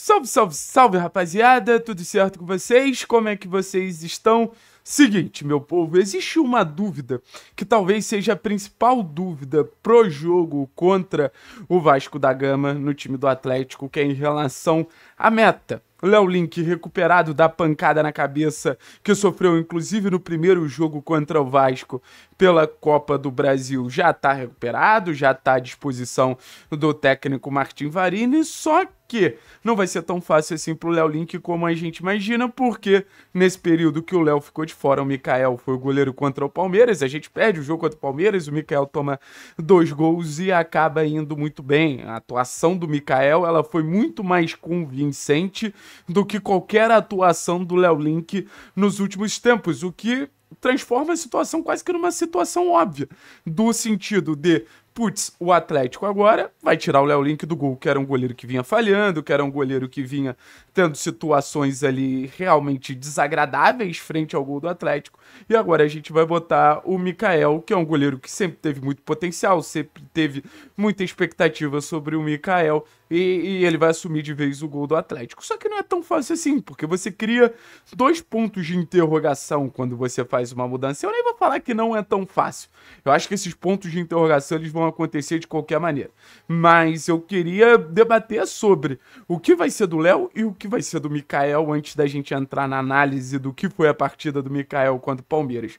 Salve, salve, salve, rapaziada! Tudo certo com vocês? Como é que vocês estão? Seguinte, meu povo, existe uma dúvida que talvez seja a principal dúvida pro jogo contra o Vasco da Gama no time do Atlético, que é em relação à meta. Léo Link, recuperado da pancada na cabeça que sofreu inclusive no primeiro jogo contra o Vasco pela Copa do Brasil, já está recuperado, já está à disposição do técnico Martin Varini, só que não vai ser tão fácil assim para o Léo Link como a gente imagina, porque nesse período que o Léo ficou de fora, o Mikael foi o goleiro contra o Palmeiras, a gente perde o jogo contra o Palmeiras, o Mikael toma dois gols e acaba indo muito bem. A atuação do Mikael, ela foi muito mais convincente do que qualquer atuação do Léo Link nos últimos tempos, o que transforma a situação quase que numa situação óbvia, do sentido de, putz, o Atlético agora vai tirar o Léo Link do gol, que era um goleiro que vinha falhando, que era um goleiro que vinha tendo situações ali realmente desagradáveis frente ao gol do Atlético, e agora a gente vai botar o Mikael, que é um goleiro que sempre teve muito potencial, sempre teve muita expectativa sobre o Mikael, e, e, ele vai assumir de vez o gol do Atlético. Só que não é tão fácil assim, porque você cria dois pontos de interrogação quando você faz faz uma mudança. Eu nem vou falar que não é tão fácil. Eu acho que esses pontos de interrogação eles vão acontecer de qualquer maneira. Mas eu queria debater sobre o que vai ser do Léo e o que vai ser do Mikael antes da gente entrar na análise do que foi a partida do Mikael contra o Palmeiras.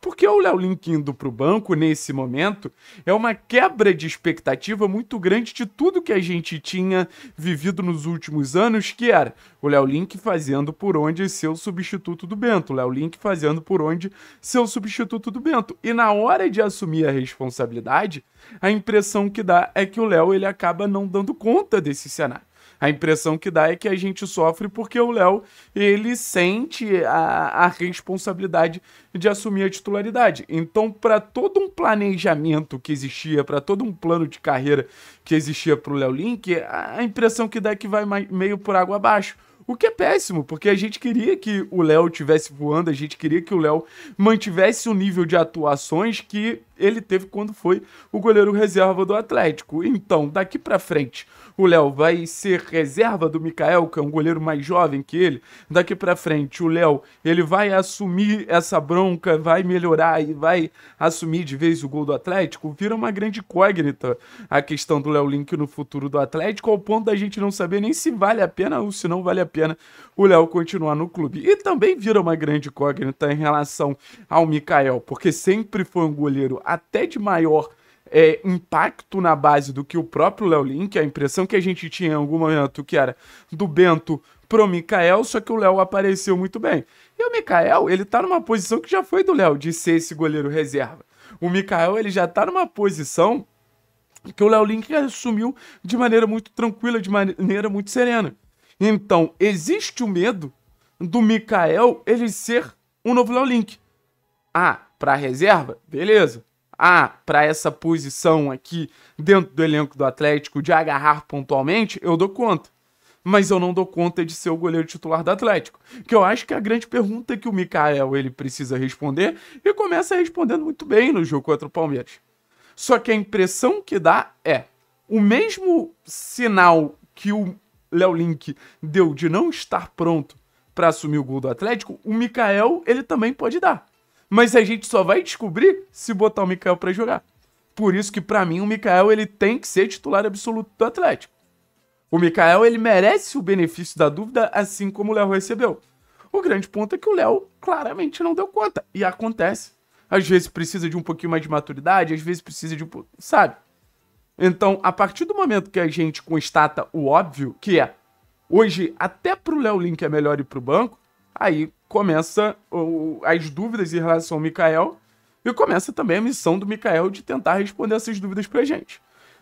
Porque o Léo Link indo o banco nesse momento é uma quebra de expectativa muito grande de tudo que a gente tinha vivido nos últimos anos, que era o Léo Link fazendo por onde ser o substituto do Bento, o Léo Link fazendo por onde Cloud ser o substituto do Bento. E na hora de assumir a responsabilidade, a impressão que dá é que o Léo ele acaba não dando conta desse cenário. A impressão que dá é que a gente sofre porque o Léo ele sente a, a responsabilidade de assumir a titularidade. Então, para todo um planejamento que existia, para todo um plano de carreira que existia para o Léo Link, a, a impressão que dá é que vai mais, meio por água abaixo. O que é péssimo, porque a gente queria que o Léo tivesse voando, a gente queria que o Léo mantivesse o nível de atuações que ele teve quando foi o goleiro reserva do Atlético. Então, daqui para frente, o Léo vai ser reserva do Mikael, que é um goleiro mais jovem que ele. Daqui para frente, o Léo, ele vai assumir essa bronca, vai melhorar e vai assumir de vez o gol do Atlético. Vira uma grande incógnita a questão do Léo Link no futuro do Atlético, ao ponto da gente não saber nem se vale a pena ou se não vale a pena o Léo continuar no clube. E também vira uma grande incógnita em relação ao Mikael, porque sempre foi um goleiro até de maior é, impacto na base do que o próprio Léo Link. A impressão que a gente tinha em algum momento que era do Bento pro Mikael, só que o Léo apareceu muito bem. E o Mikael, ele tá numa posição que já foi do Léo, de ser esse goleiro reserva. O Mikael, ele já tá numa posição que o Léo Link assumiu de maneira muito tranquila, de maneira muito serena. Então, existe o medo do Mikael ele ser um novo Léo Link. Ah, para reserva? Beleza há para essa posição aqui dentro do elenco do Atlético de agarrar pontualmente, eu dou conta. Mas eu não dou conta de ser o goleiro titular do Atlético. Que eu acho que é a grande pergunta que o Mikael ele precisa responder e começa respondendo muito bem no jogo contra o Palmeiras. Só que a impressão que dá é o mesmo sinal que o Léo Link deu de não estar pronto para assumir o gol do Atlético, o Mikael ele também pode dar. Mas a gente só vai descobrir se botar o Mikael para jogar. Por isso que para mim o Mikael ele tem que ser titular absoluto do Atlético. O Mikael ele merece o benefício da dúvida assim como o Léo recebeu. O grande ponto é que o Léo claramente não deu conta e acontece. Às vezes precisa de um pouquinho mais de maturidade, às vezes precisa de um pouco, sabe? Então, a partir do momento que a gente constata o óbvio, que é hoje até pro Léo Link é melhor ir pro banco, Aí começa o, as dúvidas em relação ao Mikael e começa também a missão do Mikael de tentar responder essas dúvidas pra gente.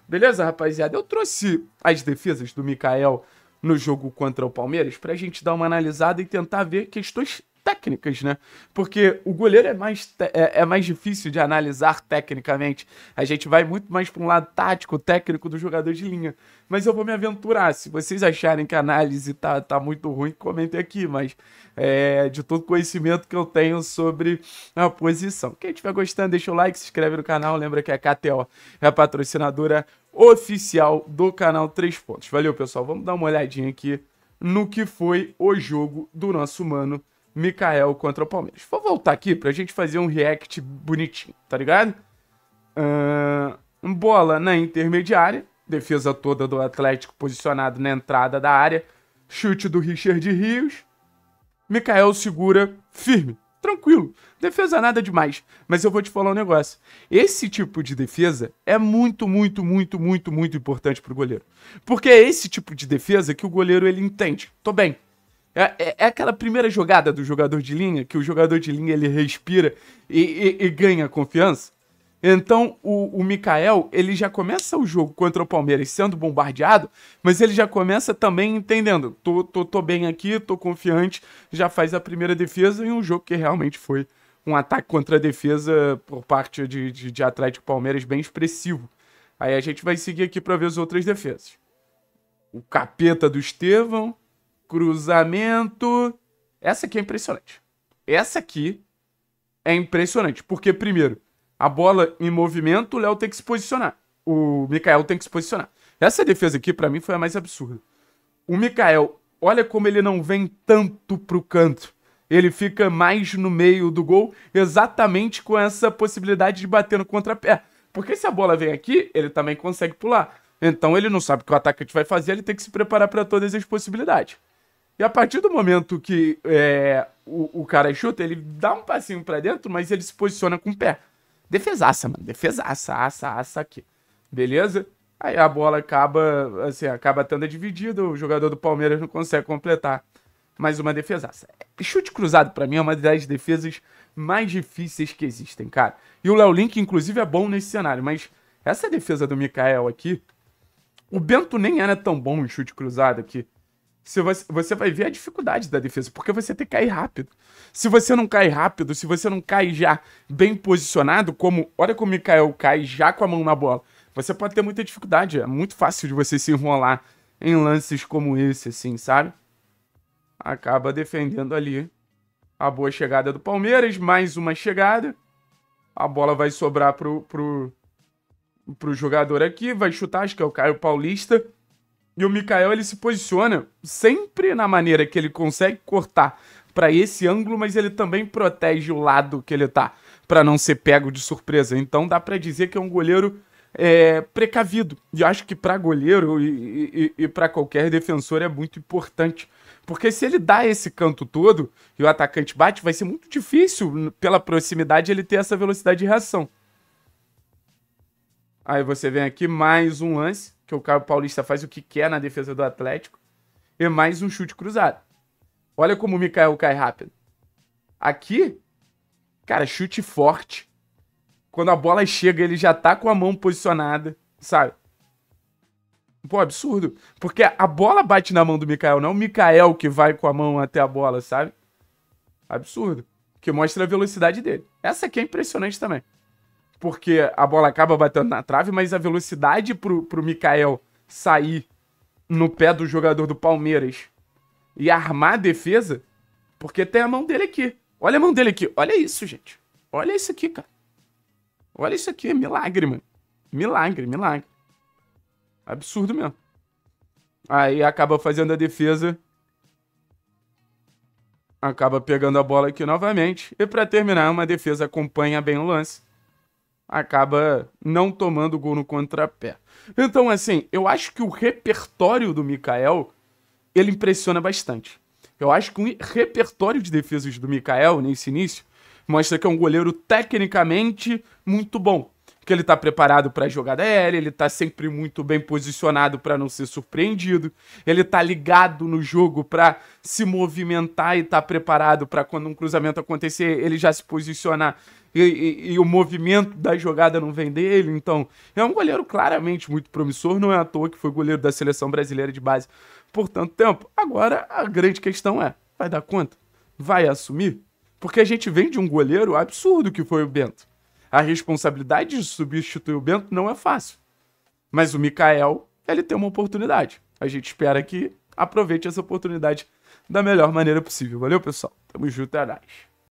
Beleza, rapaziada? Eu trouxe as defesas do Mikael no jogo contra o Palmeiras pra gente dar uma analisada e tentar ver questões técnicas, né? Porque o goleiro é mais, é, é, mais difícil de analisar tecnicamente. A gente vai muito mais para um lado tático, técnico do jogador de linha. Mas eu vou me aventurar. Se vocês acharem que a análise tá, tá muito ruim, comentem aqui. Mas é, de todo conhecimento que eu tenho sobre a posição. Quem estiver gostando, deixa o like, se inscreve no canal. Lembra que a KTO é a patrocinadora oficial do canal Três Pontos. Valeu, pessoal. Vamos dar uma olhadinha aqui no que foi o jogo do nosso mano Mikael contra o Palmeiras. Vou voltar aqui pra gente fazer um react bonitinho, tá ligado? Uh, bola na intermediária, defesa toda do Atlético posicionado na entrada da área, chute do Richard Rios, Mikael segura firme, tranquilo. Defesa nada demais. Mas eu vou te falar um negócio. Esse tipo de defesa é muito, muito, muito, muito, muito importante pro goleiro. Porque é esse tipo de defesa que o goleiro ele entende. Tô bem. É, é, é, aquela primeira jogada do jogador de linha, que o jogador de linha ele respira e, e, e ganha confiança. Então o, o Mikael, ele já começa o jogo contra o Palmeiras sendo bombardeado, mas ele já começa também entendendo: tô, tô, tô bem aqui, tô confiante, já faz a primeira defesa em um jogo que realmente foi um ataque contra a defesa por parte de, de, de Atlético Palmeiras bem expressivo. Aí a gente vai seguir aqui para ver as outras defesas. O capeta do Estevão, cruzamento. Essa aqui é impressionante. Essa aqui é impressionante, porque primeiro, a bola em movimento, o Léo tem que se posicionar. O Mikael tem que se posicionar. Essa defesa aqui, para mim, foi a mais absurda. O Mikael, olha como ele não vem tanto pro canto. Ele fica mais no meio do gol, exatamente com essa possibilidade de bater no contrapé. Porque se a bola vem aqui, ele também consegue pular. Então ele não sabe o que o atacante vai fazer, ele tem que se preparar para todas as possibilidades. E a partir do momento que é, o, o, cara chuta, ele dá um passinho para dentro, mas ele se posiciona com o pé. Defesaça, mano. Defesaça, aça, aça aqui. Beleza? Aí a bola acaba, assim, acaba tendo dividida, o jogador do Palmeiras não consegue completar. Mais uma defesaça. Chute cruzado, para mim, é uma das defesas mais difíceis que existem, cara. E o Léo Link, inclusive, é bom nesse cenário, mas essa defesa do Mikael aqui, o Bento nem era tão bom em chute cruzado aqui se você, você vai ver a dificuldade da defesa, porque você tem que cair rápido. Se você não cai rápido, se você não cai já bem posicionado, como olha como o Mikael cai já com a mão na bola, você pode ter muita dificuldade. É muito fácil de você se enrolar em lances como esse, assim, sabe? Acaba defendendo ali a boa chegada do Palmeiras, mais uma chegada. A bola vai sobrar pro, pro, pro jogador aqui, vai chutar, acho que é o Caio Paulista e o Mikael, ele se posiciona sempre na maneira que ele consegue cortar para esse ângulo, mas ele também protege o lado que ele tá, para não ser pego de surpresa. Então dá para dizer que é um goleiro é, precavido. E acho que para goleiro e, e, e para qualquer defensor é muito importante. Porque se ele dá esse canto todo e o atacante bate, vai ser muito difícil, pela proximidade, ele ter essa velocidade de reação. Aí você vem aqui, mais um lance que o Caio Paulista faz o que quer na defesa do Atlético, e mais um chute cruzado. Olha como o Mikael cai rápido. Aqui, cara, chute forte. Quando a bola chega, ele já tá com a mão posicionada, sabe? Pô, absurdo. Porque a bola bate na mão do Mikael, não é o Mikael que vai com a mão até a bola, sabe? Absurdo. Que mostra a velocidade dele. Essa aqui é impressionante também porque a bola acaba batendo na trave, mas a velocidade pro, pro Mikael sair no pé do jogador do Palmeiras e armar a defesa, porque tem a mão dele aqui. Olha a mão dele aqui. Olha isso, gente. Olha isso aqui, cara. Olha isso aqui. Milagre, mano. Milagre, milagre. Absurdo mesmo. Aí acaba fazendo a defesa. Acaba pegando a bola aqui novamente. E para terminar, uma defesa acompanha bem o lance acaba não tomando gol no contrapé. Então, assim, eu acho que o repertório do Mikael, ele impressiona bastante. Eu acho que o repertório de defesas do Mikael nesse início mostra que é um goleiro tecnicamente muito bom. Que ele está preparado para a jogada aérea, ele está sempre muito bem posicionado para não ser surpreendido, ele está ligado no jogo para se movimentar e está preparado para quando um cruzamento acontecer, ele já se posicionar e, e, e, o movimento da jogada não vem dele. Então, é um goleiro claramente muito promissor, não é à toa que foi goleiro da seleção brasileira de base por tanto tempo. Agora, a grande questão é: vai dar conta? Vai assumir? Porque a gente vem de um goleiro absurdo que foi o Bento. A responsabilidade de substituir o Bento não é fácil. Mas o Mikael, ele tem uma oportunidade. A gente espera que aproveite essa oportunidade da melhor maneira possível. Valeu, pessoal. Tamo junto, é nóis.